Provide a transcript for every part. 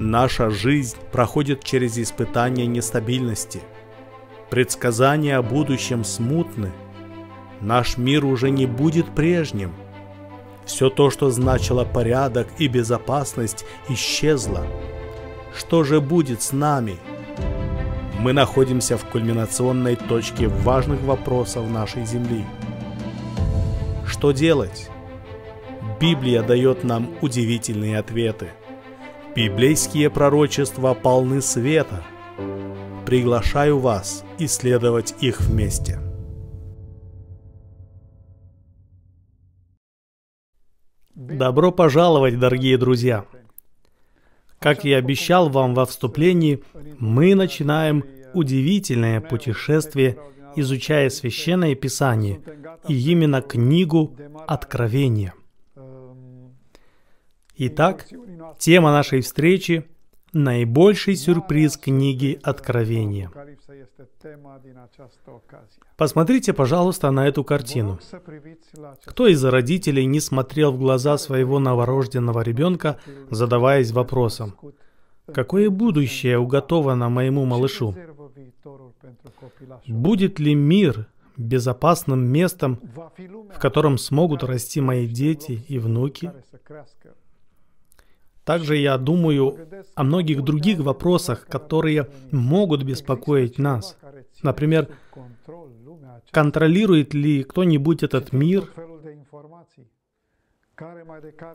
Наша жизнь проходит через испытания нестабильности. Предсказания о будущем смутны. Наш мир уже не будет прежним. Все то, что значило порядок и безопасность, исчезло. Что же будет с нами? Мы находимся в кульминационной точке важных вопросов нашей Земли. Что делать? Библия дает нам удивительные ответы. Библейские пророчества полны света. Приглашаю вас исследовать их вместе. Добро пожаловать, дорогие друзья! Как я обещал вам во вступлении, мы начинаем удивительное путешествие, изучая священное писание и именно книгу Откровения – Итак, тема нашей встречи – наибольший сюрприз книги Откровения. Посмотрите, пожалуйста, на эту картину. Кто из родителей не смотрел в глаза своего новорожденного ребенка, задаваясь вопросом, какое будущее уготовано моему малышу? Будет ли мир безопасным местом, в котором смогут расти мои дети и внуки? Также я думаю о многих других вопросах, которые могут беспокоить нас. Например, контролирует ли кто-нибудь этот мир?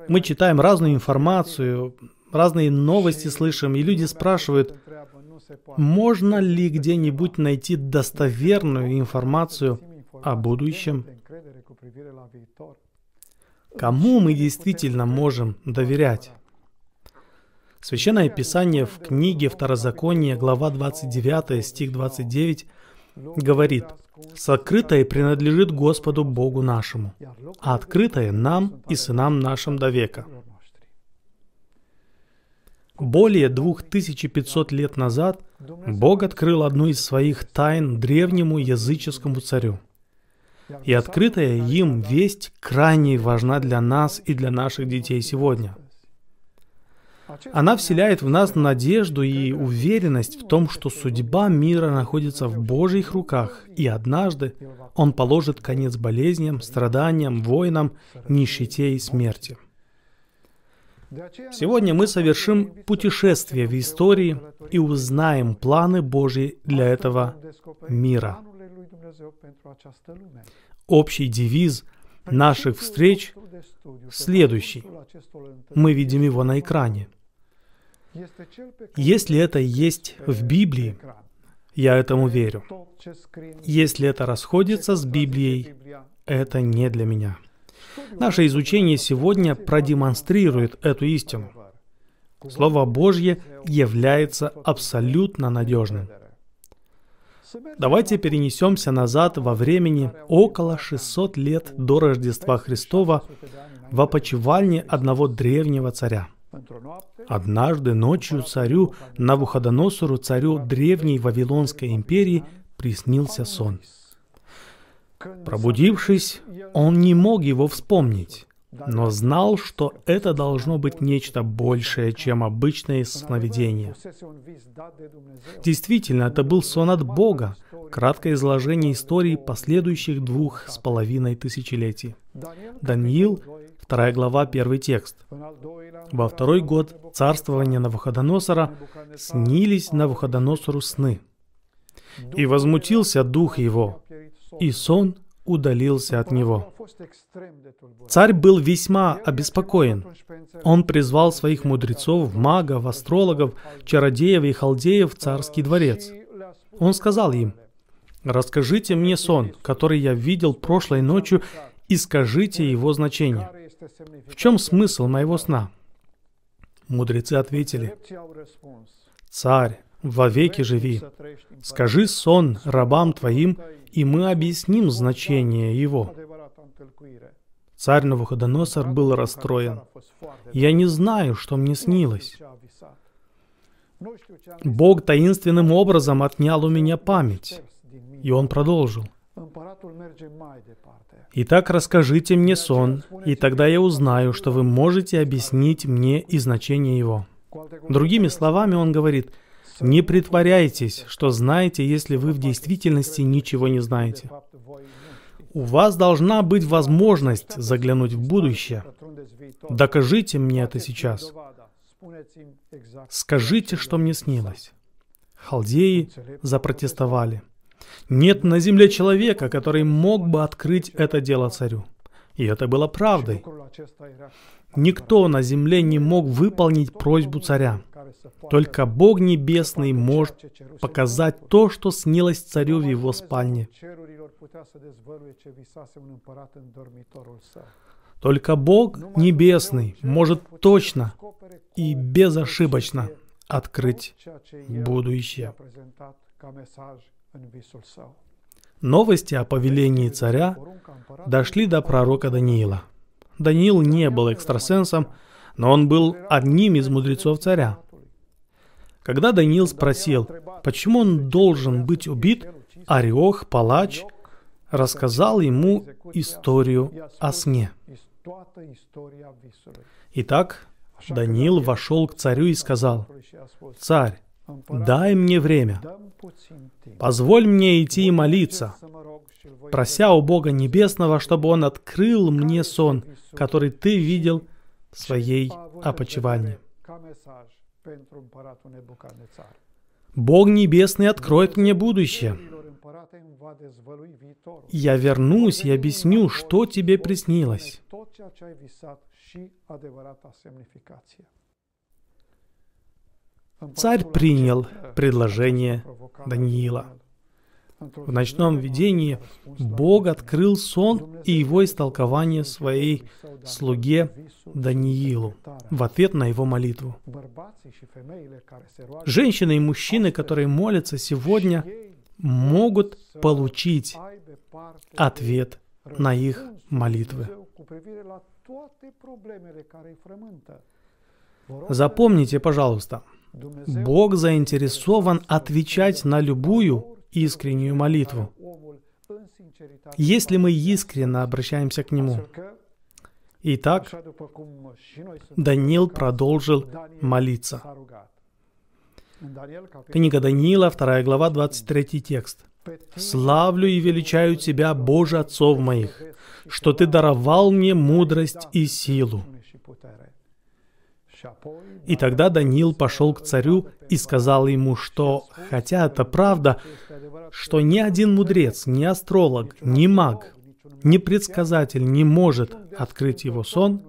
Мы читаем разную информацию, разные новости слышим, и люди спрашивают, можно ли где-нибудь найти достоверную информацию о будущем? Кому мы действительно можем доверять? Священное Писание в книге Второзакония, глава 29, стих 29, говорит, «Сокрытое принадлежит Господу Богу нашему, а открытое нам и сынам нашим до века». Более 2500 лет назад Бог открыл одну из своих тайн древнему языческому царю. И открытая им весть крайне важна для нас и для наших детей сегодня – она вселяет в нас надежду и уверенность в том, что судьба мира находится в Божьих руках, и однажды Он положит конец болезням, страданиям, войнам, нищете и смерти. Сегодня мы совершим путешествие в истории и узнаем планы Божьи для этого мира. Общий девиз наших встреч следующий. Мы видим его на экране – если это есть в Библии, я этому верю. Если это расходится с Библией, это не для меня. Наше изучение сегодня продемонстрирует эту истину. Слово Божье является абсолютно надежным. Давайте перенесемся назад во времени около 600 лет до Рождества Христова в опочивальне одного древнего царя – Однажды ночью царю Навуходоносору, царю древней Вавилонской империи, приснился сон. Пробудившись, он не мог его вспомнить, но знал, что это должно быть нечто большее, чем обычное сновидение. Действительно, это был сон от Бога, краткое изложение истории последующих двух с половиной тысячелетий. Даниил, вторая глава, первый текст. Во второй год царствования Навуходоносора снились Навуходоносору сны. И возмутился дух его, и сон удалился от него. Царь был весьма обеспокоен. Он призвал своих мудрецов, магов, астрологов, чародеев и халдеев в царский дворец. Он сказал им, «Расскажите мне сон, который я видел прошлой ночью, и скажите его значение. В чем смысл моего сна?» Мудрецы ответили, «Царь, во веки живи. Скажи сон рабам твоим, и мы объясним значение его». Царь Навуходоносор был расстроен. «Я не знаю, что мне снилось. Бог таинственным образом отнял у меня память». И он продолжил. Итак, расскажите мне сон, и тогда я узнаю, что вы можете объяснить мне и значение его. Другими словами, он говорит, не притворяйтесь, что знаете, если вы в действительности ничего не знаете. У вас должна быть возможность заглянуть в будущее. Докажите мне это сейчас. Скажите, что мне снилось. Халдеи запротестовали – нет на земле человека, который мог бы открыть это дело царю. И это было правдой. Никто на земле не мог выполнить просьбу царя. Только Бог Небесный может показать то, что снилось царю в его спальне. Только Бог Небесный может точно и безошибочно открыть будущее. Новости о повелении царя дошли до пророка Даниила. Даниил не был экстрасенсом, но он был одним из мудрецов царя. Когда Даниил спросил, почему он должен быть убит, Ореох, палач, рассказал ему историю о сне. Итак, Даниил вошел к царю и сказал, «Царь, Дай мне время. Позволь мне идти и молиться, прося у Бога Небесного, чтобы Он открыл мне сон, который ты видел в своей опочивании. Бог Небесный откроет мне будущее. Я вернусь и объясню, что тебе приснилось. Царь принял предложение Даниила. В ночном видении Бог открыл сон и его истолкование своей слуге Даниилу в ответ на его молитву. Женщины и мужчины, которые молятся сегодня, могут получить ответ на их молитвы. Запомните, пожалуйста, Бог заинтересован отвечать на любую искреннюю молитву, если мы искренно обращаемся к Нему. Итак, Даниил продолжил молиться. Книга Даниила, 2 глава, 23 текст. «Славлю и величаю Тебя, Боже Отцов моих, что Ты даровал мне мудрость и силу». И тогда Даниил пошел к царю и сказал ему, что, хотя это правда, что ни один мудрец, ни астролог, ни маг, ни предсказатель не может открыть его сон,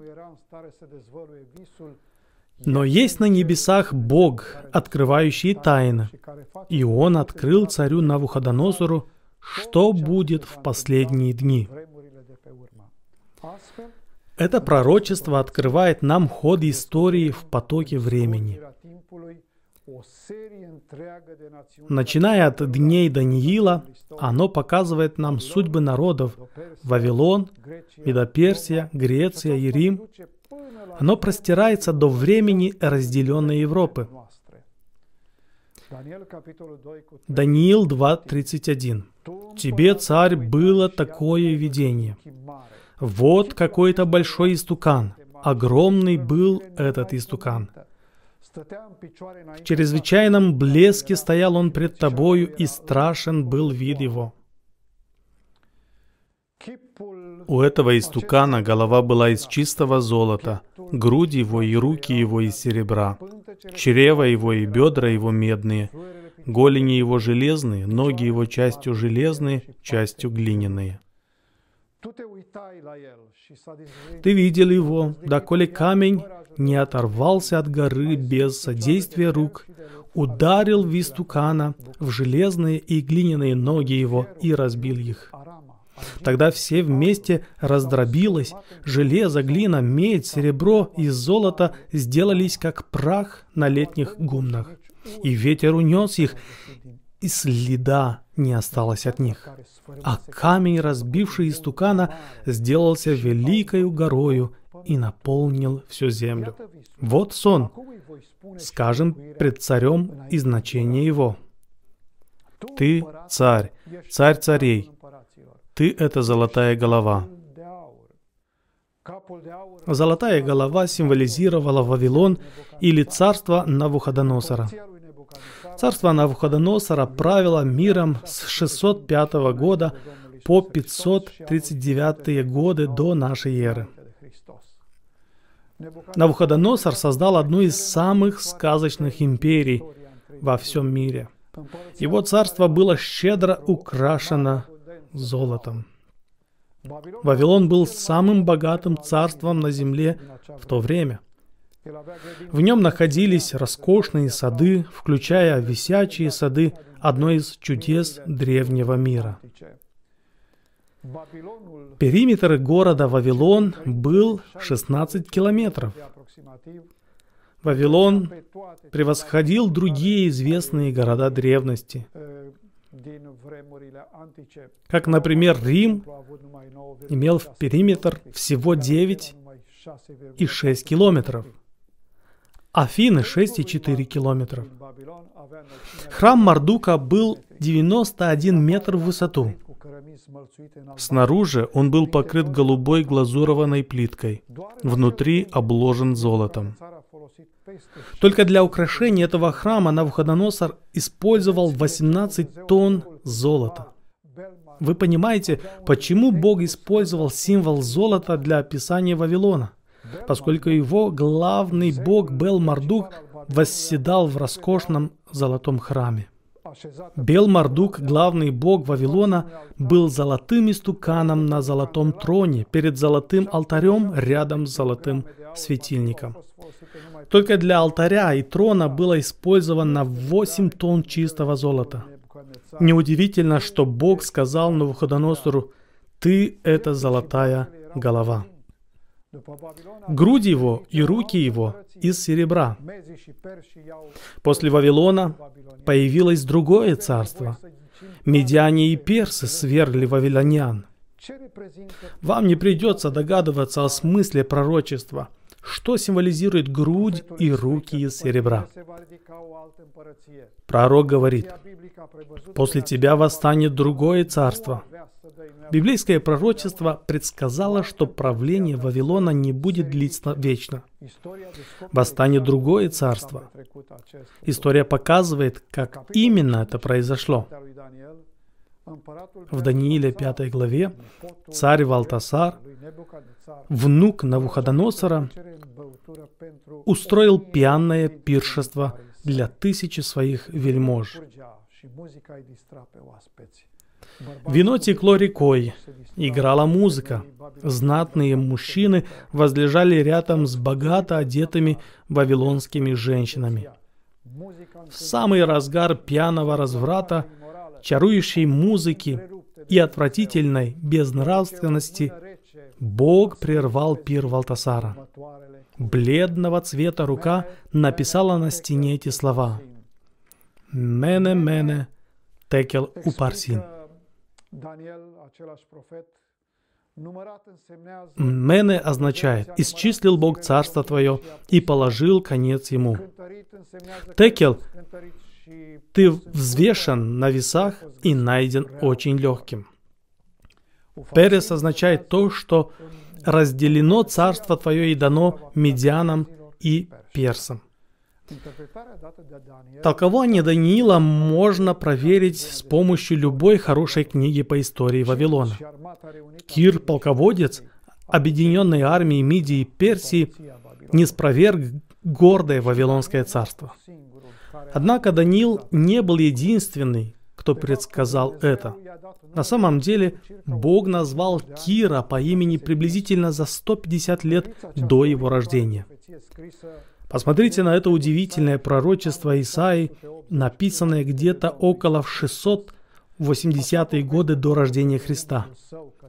но есть на небесах Бог, открывающий тайны. И Он открыл царю Навуходоносору, что будет в последние дни. Это пророчество открывает нам ход истории в потоке времени. Начиная от дней Даниила, оно показывает нам судьбы народов Вавилон, Медоперсия, Греция и Рим. Оно простирается до времени разделенной Европы. Даниил 2.31. «Тебе, царь, было такое видение. Вот какой-то большой истукан. Огромный был этот истукан. В чрезвычайном блеске стоял он пред тобою, и страшен был вид его. У этого истукана голова была из чистого золота, грудь его и руки его из серебра, чрево его и бедра его медные, голени его железные, ноги его частью железные, частью глиняные. Ты видел его, доколе камень не оторвался от горы без содействия рук, ударил вистукана в железные и глиняные ноги его и разбил их. Тогда все вместе раздробилось, железо, глина, медь, серебро и золото сделались как прах на летних гумнах. И ветер унес их, и следа не осталось от них. А камень, разбивший истукана, сделался великою горою и наполнил всю землю. Вот сон, скажем пред царем и значение его. Ты царь, царь царей, ты — это золотая голова. Золотая голова символизировала Вавилон или царство Навуходоносора. Царство Навуходоносора правило миром с 605 года по 539 годы до нашей эры. Навуходоносор создал одну из самых сказочных империй во всем мире. Его царство было щедро украшено золотом. Вавилон был самым богатым царством на земле в то время – в нем находились роскошные сады, включая висячие сады одно из чудес древнего мира. Периметр города Вавилон был 16 километров. Вавилон превосходил другие известные города древности, как, например, Рим имел в периметр всего 9 и 6 километров – Афины 6,4 километра. Храм Мардука был 91 метр в высоту. Снаружи он был покрыт голубой глазурованной плиткой, внутри обложен золотом. Только для украшения этого храма Навуходоносор использовал 18 тонн золота. Вы понимаете, почему Бог использовал символ золота для описания Вавилона – поскольку его главный бог Бел-Мардук восседал в роскошном золотом храме. Бел-Мардук, главный бог Вавилона, был золотым истуканом на золотом троне, перед золотым алтарем, рядом с золотым светильником. Только для алтаря и трона было использовано 8 тонн чистого золота. Неудивительно, что Бог сказал Навуходоносору, «Ты – это золотая голова» грудь его и руки его из серебра. После Вавилона появилось другое царство. Медиане и персы свергли вавилонян. Вам не придется догадываться о смысле пророчества, что символизирует грудь и руки из серебра. Пророк говорит, «После тебя восстанет другое царство, Библейское пророчество предсказало, что правление Вавилона не будет длиться вечно. Восстанет другое царство. История показывает, как именно это произошло. В Данииле 5 главе царь Валтасар, внук Навуходоносора, устроил пьяное пиршество для тысячи своих вельмож. Вино текло рекой, играла музыка. Знатные мужчины возлежали рядом с богато одетыми вавилонскими женщинами. В самый разгар пьяного разврата, чарующей музыки и отвратительной безнравственности Бог прервал пир Валтасара. Бледного цвета рука написала на стене эти слова. «Мене-мене текел упарсин». Мене означает «исчислил Бог царство твое и положил конец ему». Текел «ты взвешен на весах и найден очень легким». Перес означает то, что разделено царство твое и дано медианам и персам. Толкование Даниила можно проверить с помощью любой хорошей книги по истории Вавилона. Кир, полководец объединенной армии Мидии и Персии, не спроверг гордое Вавилонское царство. Однако Даниил не был единственный, кто предсказал это. На самом деле, Бог назвал Кира по имени приблизительно за 150 лет до его рождения. Посмотрите на это удивительное пророчество Исаи, написанное где-то около в 680-е годы до рождения Христа.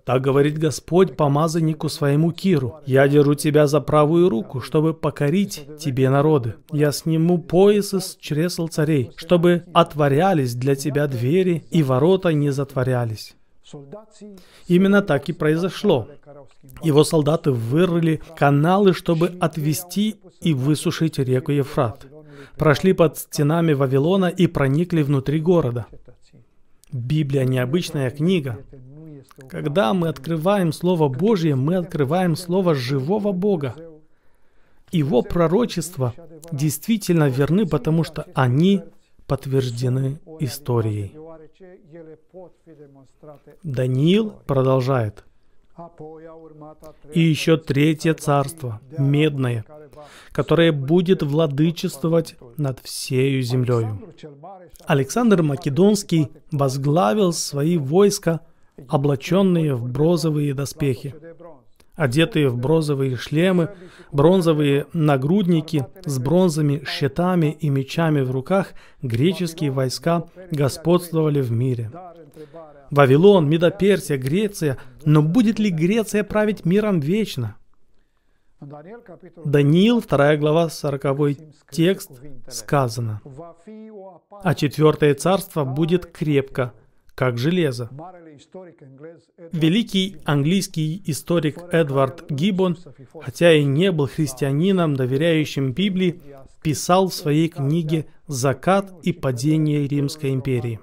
Так говорит Господь помазаннику своему Киру. «Я держу тебя за правую руку, чтобы покорить тебе народы. Я сниму пояс из чресл царей, чтобы отворялись для тебя двери, и ворота не затворялись». Именно так и произошло. Его солдаты вырыли каналы, чтобы отвести и высушить реку Евфрат. Прошли под стенами Вавилона и проникли внутри города. Библия – необычная книга. Когда мы открываем Слово Божье, мы открываем Слово живого Бога. Его пророчества действительно верны, потому что они подтверждены историей. Даниил продолжает. И еще третье царство, медное, которое будет владычествовать над всею землею. Александр Македонский возглавил свои войска, облаченные в брозовые доспехи одетые в бронзовые шлемы, бронзовые нагрудники с бронзами щитами и мечами в руках, греческие войска господствовали в мире. Вавилон, Медоперсия, Греция, но будет ли Греция править миром вечно? Даниил, 2 глава, 40 текст, сказано. «А четвертое царство будет крепко, как железо. Великий английский историк Эдвард Гиббон, хотя и не был христианином, доверяющим Библии, писал в своей книге «Закат и падение Римской империи».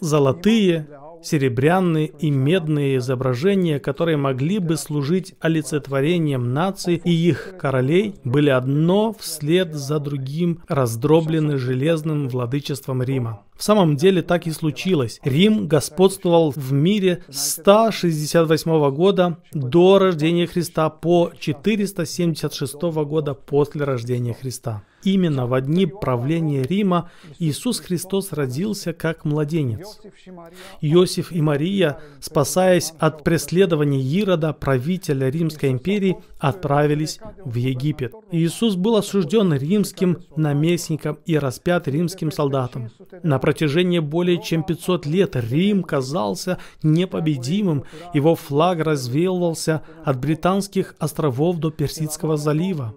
Золотые серебряные и медные изображения, которые могли бы служить олицетворением наций и их королей, были одно вслед за другим раздроблены железным владычеством Рима. В самом деле так и случилось. Рим господствовал в мире с 168 года до рождения Христа по 476 года после рождения Христа. Именно в одни правления Рима Иисус Христос родился как младенец. Иосиф и Мария, спасаясь от преследования Ирода, правителя Римской империи, отправились в Египет. Иисус был осужден римским наместником и распят римским солдатом. На протяжении более чем 500 лет Рим казался непобедимым, его флаг развеивался от британских островов до Персидского залива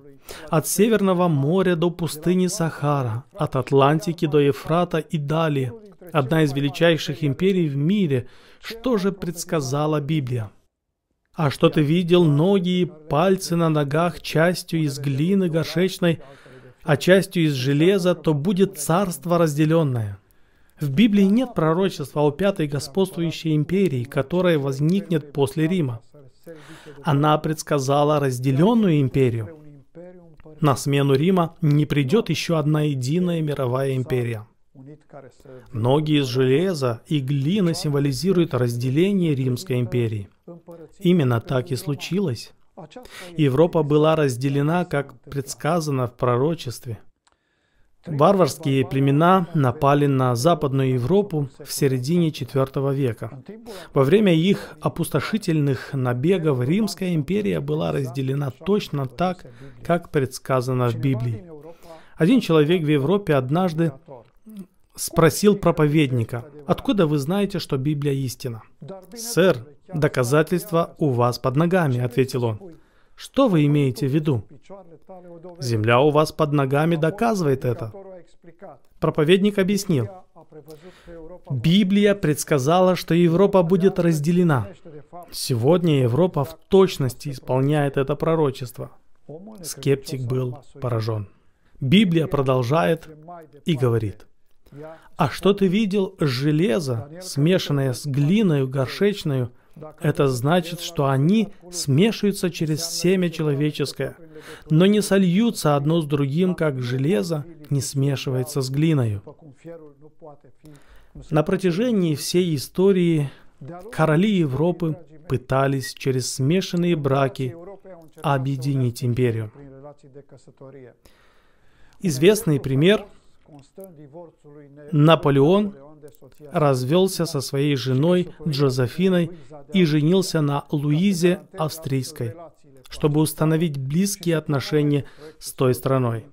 от Северного моря до пустыни Сахара, от Атлантики до Ефрата и далее. Одна из величайших империй в мире. Что же предсказала Библия? А что ты видел ноги и пальцы на ногах частью из глины горшечной, а частью из железа, то будет царство разделенное. В Библии нет пророчества о пятой господствующей империи, которая возникнет после Рима. Она предсказала разделенную империю. На смену Рима не придет еще одна единая мировая империя. Ноги из железа и глины символизируют разделение Римской империи. Именно так и случилось. Европа была разделена, как предсказано в пророчестве. Варварские племена напали на Западную Европу в середине IV века. Во время их опустошительных набегов Римская империя была разделена точно так, как предсказано в Библии. Один человек в Европе однажды спросил проповедника, «Откуда вы знаете, что Библия истина?» «Сэр, доказательства у вас под ногами», — ответил он. Что вы имеете в виду? Земля у вас под ногами доказывает это. Проповедник объяснил. Библия предсказала, что Европа будет разделена. Сегодня Европа в точности исполняет это пророчество. Скептик был поражен. Библия продолжает и говорит. «А что ты видел железо, смешанное с глиной горшечную, это значит, что они смешиваются через семя человеческое, но не сольются одно с другим, как железо не смешивается с глиною. На протяжении всей истории короли Европы пытались через смешанные браки объединить империю. Известный пример – Наполеон развелся со своей женой Джозефиной и женился на Луизе Австрийской, чтобы установить близкие отношения с той страной.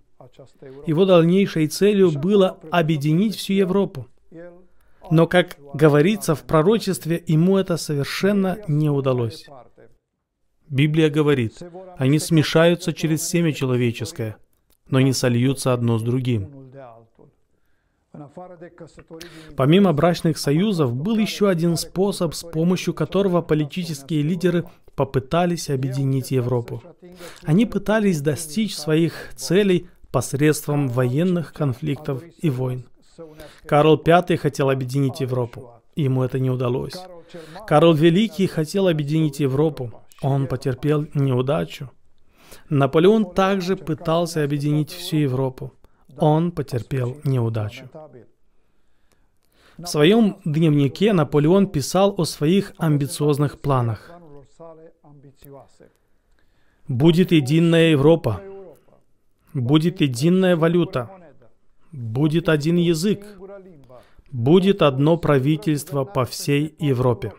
Его дальнейшей целью было объединить всю Европу. Но, как говорится в пророчестве, ему это совершенно не удалось. Библия говорит, они смешаются через семя человеческое, но не сольются одно с другим. Помимо брачных союзов, был еще один способ, с помощью которого политические лидеры попытались объединить Европу. Они пытались достичь своих целей посредством военных конфликтов и войн. Карл V хотел объединить Европу. Ему это не удалось. Карл Великий хотел объединить Европу. Он потерпел неудачу. Наполеон также пытался объединить всю Европу он потерпел неудачу. В своем дневнике Наполеон писал о своих амбициозных планах. Будет единая Европа, будет единая валюта, будет один язык, будет одно правительство по всей Европе.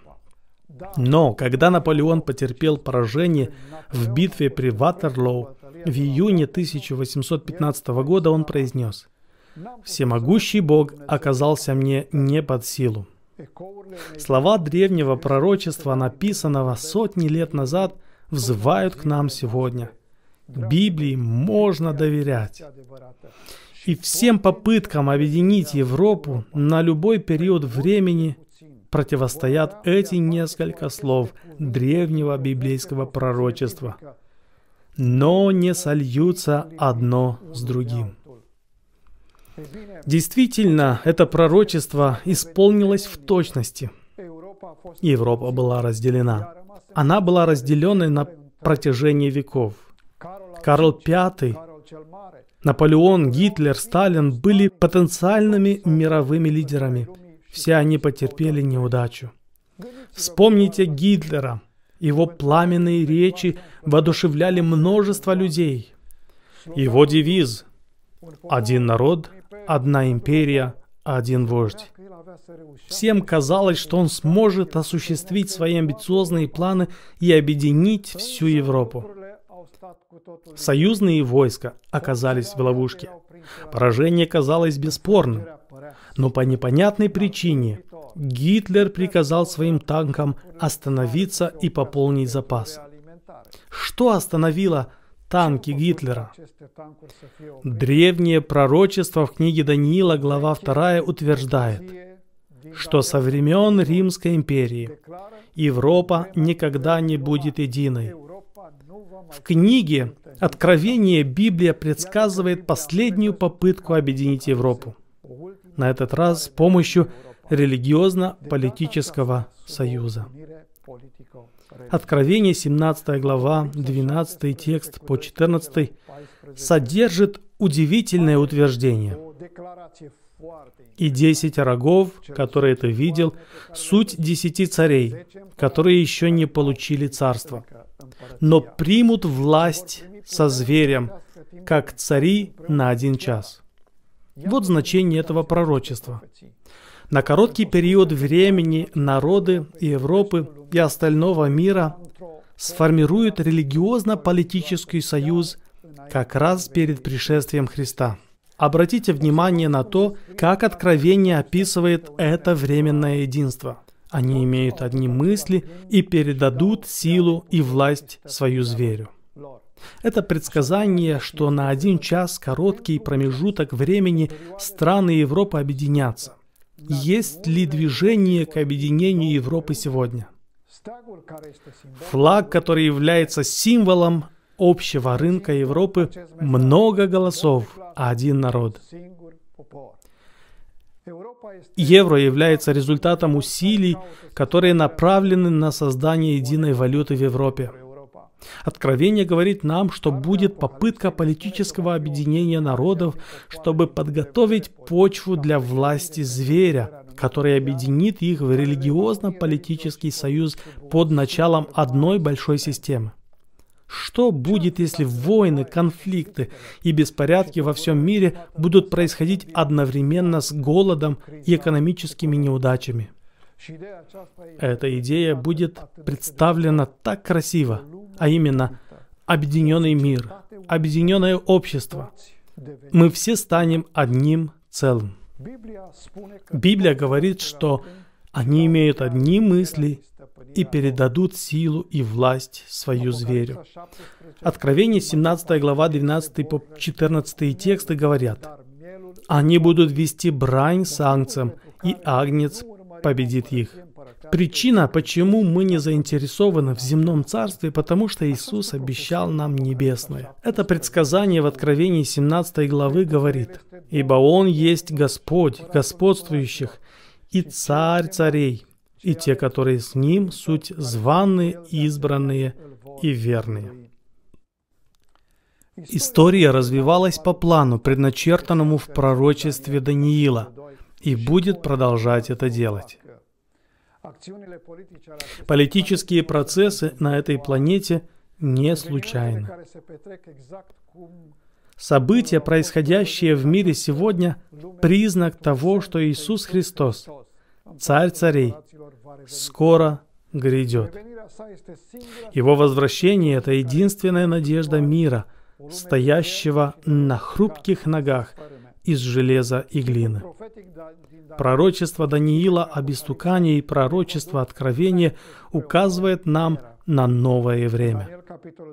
Но когда Наполеон потерпел поражение в битве при Ватерлоу, в июне 1815 года он произнес, «Всемогущий Бог оказался мне не под силу». Слова древнего пророчества, написанного сотни лет назад, взывают к нам сегодня. Библии можно доверять. И всем попыткам объединить Европу на любой период времени противостоят эти несколько слов древнего библейского пророчества – но не сольются одно с другим. Действительно, это пророчество исполнилось в точности. Европа была разделена. Она была разделена на протяжении веков. Карл V, Наполеон, Гитлер, Сталин были потенциальными мировыми лидерами. Все они потерпели неудачу. Вспомните Гитлера – его пламенные речи воодушевляли множество людей. Его девиз «Один народ, одна империя, один вождь». Всем казалось, что он сможет осуществить свои амбициозные планы и объединить всю Европу. Союзные войска оказались в ловушке. Поражение казалось бесспорным но по непонятной причине Гитлер приказал своим танкам остановиться и пополнить запас. Что остановило танки Гитлера. Древнее пророчество в книге Даниила, глава 2, утверждает, что со времен Римской империи Европа никогда не будет единой. В книге «Откровение» Библия предсказывает последнюю попытку объединить Европу на этот раз с помощью религиозно-политического союза. Откровение 17 глава, 12 текст по 14 содержит удивительное утверждение. И десять рогов, которые ты видел, суть десяти царей, которые еще не получили царство, но примут власть со зверем, как цари на один час. Вот значение этого пророчества. На короткий период времени народы Европы и остального мира сформируют религиозно-политический союз как раз перед пришествием Христа. Обратите внимание на то, как Откровение описывает это временное единство. Они имеют одни мысли и передадут силу и власть свою зверю. Это предсказание, что на один час короткий промежуток времени страны Европы объединятся. Есть ли движение к объединению Европы сегодня? Флаг, который является символом общего рынка Европы, много голосов, один народ. Евро является результатом усилий, которые направлены на создание единой валюты в Европе. Откровение говорит нам, что будет попытка политического объединения народов, чтобы подготовить почву для власти зверя, который объединит их в религиозно-политический союз под началом одной большой системы. Что будет, если войны, конфликты и беспорядки во всем мире будут происходить одновременно с голодом и экономическими неудачами? Эта идея будет представлена так красиво а именно объединенный мир, объединенное общество. Мы все станем одним целым. Библия говорит, что они имеют одни мысли и передадут силу и власть свою зверю. Откровение 17 глава 12 по 14 тексты говорят, «Они будут вести брань с ангцем, и агнец победит их». Причина, почему мы не заинтересованы в земном царстве, потому что Иисус обещал нам небесное. Это предсказание в Откровении 17 главы говорит, «Ибо Он есть Господь, господствующих, и Царь царей, и те, которые с Ним, суть званые, избранные и верные». История развивалась по плану, предначертанному в пророчестве Даниила, и будет продолжать это делать. Политические процессы на этой планете не случайны. События, происходящие в мире сегодня, признак того, что Иисус Христос, Царь царей, скоро грядет. Его возвращение — это единственная надежда мира, стоящего на хрупких ногах из железа и глины. Пророчество Даниила об истукании и пророчество Откровения указывает нам на новое время.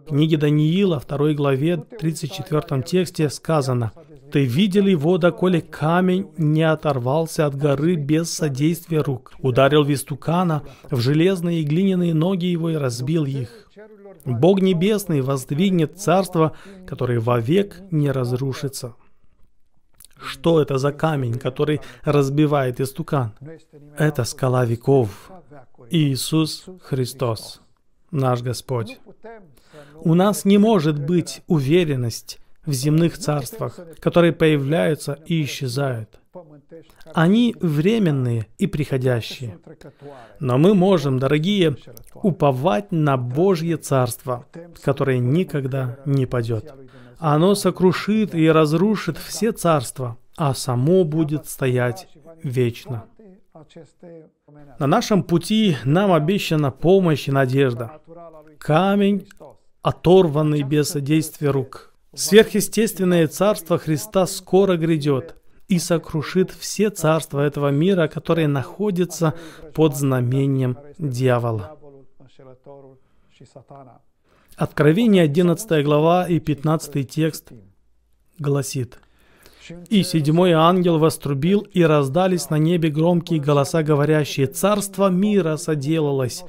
В книге Даниила, 2 главе, 34 тексте сказано, «Ты видел его, коли камень не оторвался от горы без содействия рук, ударил вистукана в железные и глиняные ноги его и разбил их. Бог Небесный воздвигнет царство, которое вовек не разрушится» что это за камень, который разбивает истукан. Это скала веков. Иисус Христос, наш Господь. У нас не может быть уверенность в земных царствах, которые появляются и исчезают. Они временные и приходящие. Но мы можем, дорогие, уповать на Божье Царство, которое никогда не падет. Оно сокрушит и разрушит все царства, а само будет стоять вечно. На нашем пути нам обещана помощь и надежда. Камень, оторванный без содействия рук. Сверхъестественное царство Христа скоро грядет и сокрушит все царства этого мира, которые находятся под знамением дьявола. Откровение 11 глава и 15 текст гласит. «И седьмой ангел вострубил, и раздались на небе громкие голоса, говорящие, «Царство мира соделалось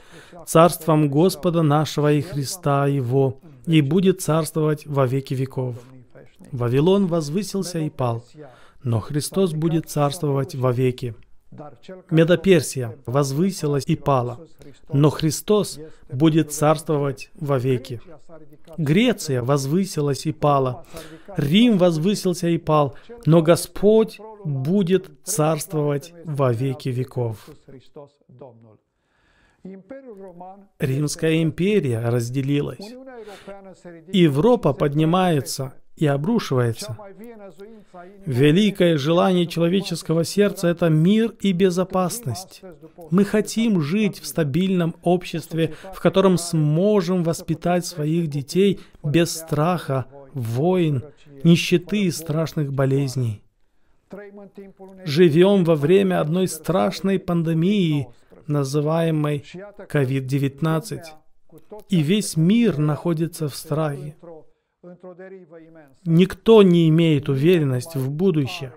царством Господа нашего и Христа Его, и будет царствовать во веки веков». Вавилон возвысился и пал, но Христос будет царствовать во веки. Медоперсия возвысилась и пала, но Христос будет царствовать вовеки. Греция возвысилась и пала, Рим возвысился и пал, но Господь будет царствовать во веки веков. Римская империя разделилась. Европа поднимается, и обрушивается. Великое желание человеческого сердца – это мир и безопасность. Мы хотим жить в стабильном обществе, в котором сможем воспитать своих детей без страха, войн, нищеты и страшных болезней. Живем во время одной страшной пандемии, называемой COVID-19, и весь мир находится в страхе. Никто не имеет уверенность в будущее.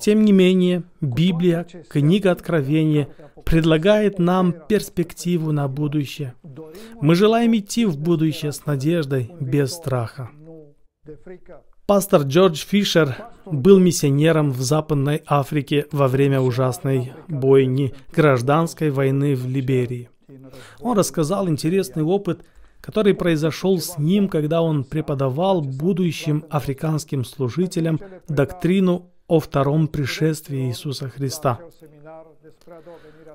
Тем не менее, Библия, книга Откровения, предлагает нам перспективу на будущее. Мы желаем идти в будущее с надеждой, без страха. Пастор Джордж Фишер был миссионером в Западной Африке во время ужасной бойни гражданской войны в Либерии. Он рассказал интересный опыт – который произошел с ним, когда он преподавал будущим африканским служителям доктрину о втором пришествии Иисуса Христа.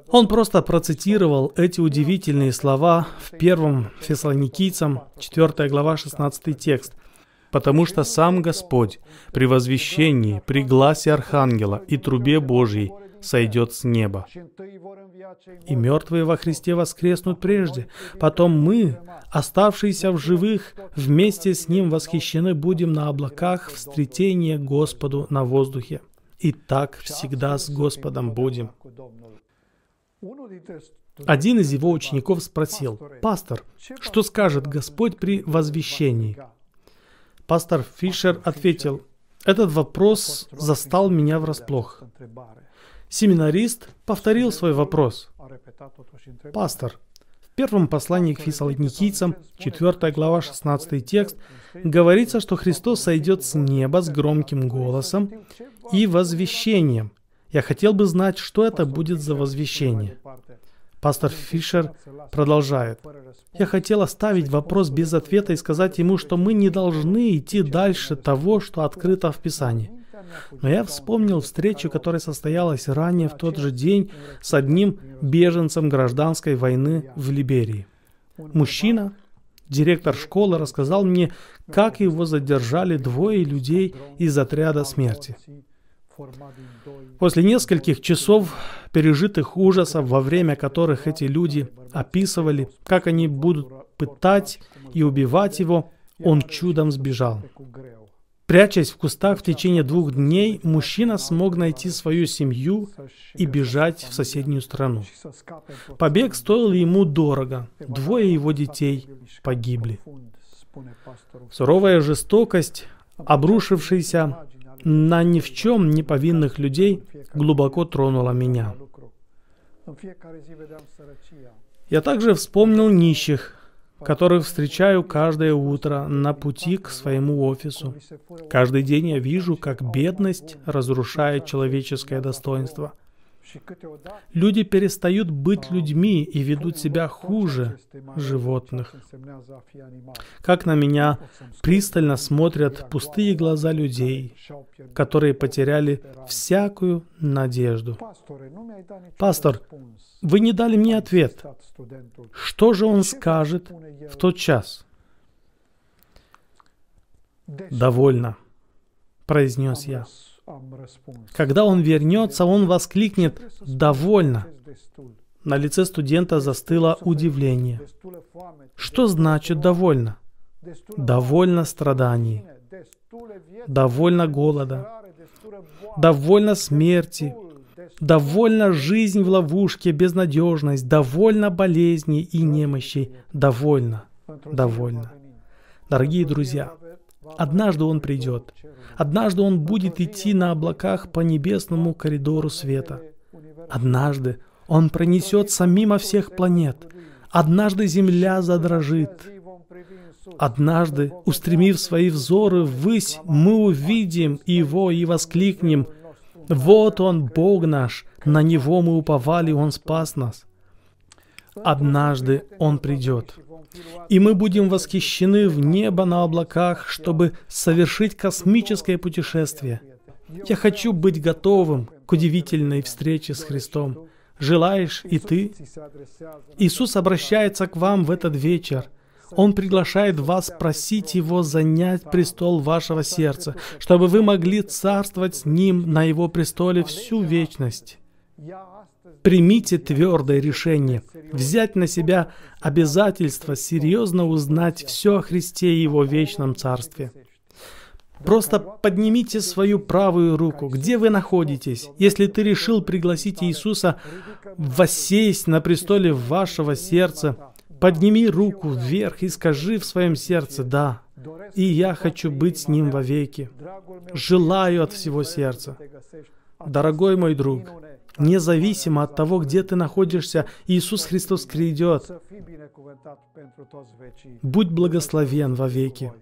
Он просто процитировал эти удивительные слова в первом Фессалоникийцам, 4 глава, 16 текст – потому что сам Господь при возвещении, при гласе Архангела и трубе Божьей сойдет с неба. И мертвые во Христе воскреснут прежде. Потом мы, оставшиеся в живых, вместе с Ним восхищены будем на облаках в стретение Господу на воздухе. И так всегда с Господом будем. Один из его учеников спросил, «Пастор, что скажет Господь при возвещении?» Пастор Фишер ответил, «Этот вопрос застал меня врасплох. Семинарист повторил свой вопрос. Пастор, в первом послании к фессалоникийцам, 4 глава, 16 текст, говорится, что Христос сойдет с неба с громким голосом и возвещением. Я хотел бы знать, что это будет за возвещение. Пастор Фишер продолжает. Я хотел оставить вопрос без ответа и сказать ему, что мы не должны идти дальше того, что открыто в Писании. Но я вспомнил встречу, которая состоялась ранее в тот же день с одним беженцем гражданской войны в Либерии. Мужчина, директор школы, рассказал мне, как его задержали двое людей из отряда смерти. После нескольких часов пережитых ужасов, во время которых эти люди описывали, как они будут пытать и убивать его, он чудом сбежал. Прячась в кустах в течение двух дней, мужчина смог найти свою семью и бежать в соседнюю страну. Побег стоил ему дорого. Двое его детей погибли. Суровая жестокость, обрушившаяся на ни в чем не повинных людей, глубоко тронула меня. Я также вспомнил нищих, которых встречаю каждое утро на пути к своему офису. Каждый день я вижу, как бедность разрушает человеческое достоинство. Люди перестают быть людьми и ведут себя хуже животных. Как на меня пристально смотрят пустые глаза людей, которые потеряли всякую надежду. Пастор, вы не дали мне ответ. Что же он скажет, в тот час. «Довольно», — произнес я. Когда он вернется, он воскликнет «довольно». На лице студента застыло удивление. Что значит «довольно»? Довольно страданий, довольно голода, довольно смерти, Довольно жизнь в ловушке, безнадежность, довольно болезни и немощи, довольно, довольно. Дорогие друзья, однажды Он придет. Однажды Он будет идти на облаках по небесному коридору света. Однажды Он пронесется мимо всех планет. Однажды земля задрожит. Однажды, устремив свои взоры ввысь, мы увидим Его и воскликнем вот Он, Бог наш, на Него мы уповали, Он спас нас. Однажды Он придет. И мы будем восхищены в небо на облаках, чтобы совершить космическое путешествие. Я хочу быть готовым к удивительной встрече с Христом. Желаешь и ты? Иисус обращается к вам в этот вечер – он приглашает вас просить Его занять престол вашего сердца, чтобы вы могли царствовать с Ним на Его престоле всю вечность. Примите твердое решение взять на себя обязательство серьезно узнать все о Христе и Его вечном Царстве. Просто поднимите свою правую руку, где вы находитесь. Если ты решил пригласить Иисуса воссесть на престоле вашего сердца, Подними руку вверх и скажи в своем сердце «Да». И я хочу быть с ним вовеки. Желаю от всего сердца. Дорогой мой друг, независимо от того, где ты находишься, Иисус Христос грядет. Будь благословен вовеки.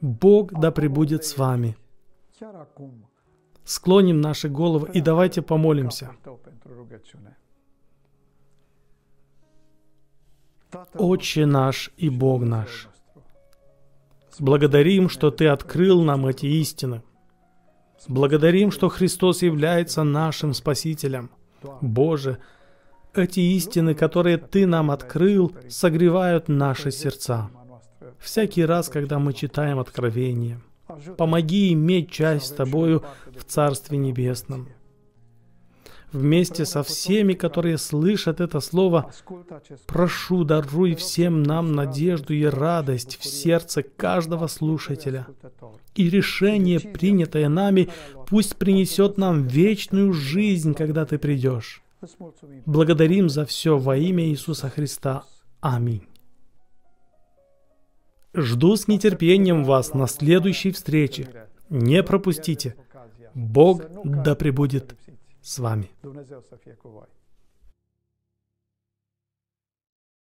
Бог да пребудет с вами. Склоним наши головы и давайте помолимся. Отче наш и Бог наш. Благодарим, что Ты открыл нам эти истины. Благодарим, что Христос является нашим Спасителем. Боже, эти истины, которые Ты нам открыл, согревают наши сердца. Всякий раз, когда мы читаем Откровение, помоги иметь часть с Тобою в Царстве Небесном вместе со всеми, которые слышат это слово. Прошу, даруй всем нам надежду и радость в сердце каждого слушателя. И решение, принятое нами, пусть принесет нам вечную жизнь, когда ты придешь. Благодарим за все во имя Иисуса Христа. Аминь. Жду с нетерпением вас на следующей встрече. Не пропустите. Бог да пребудет с вами.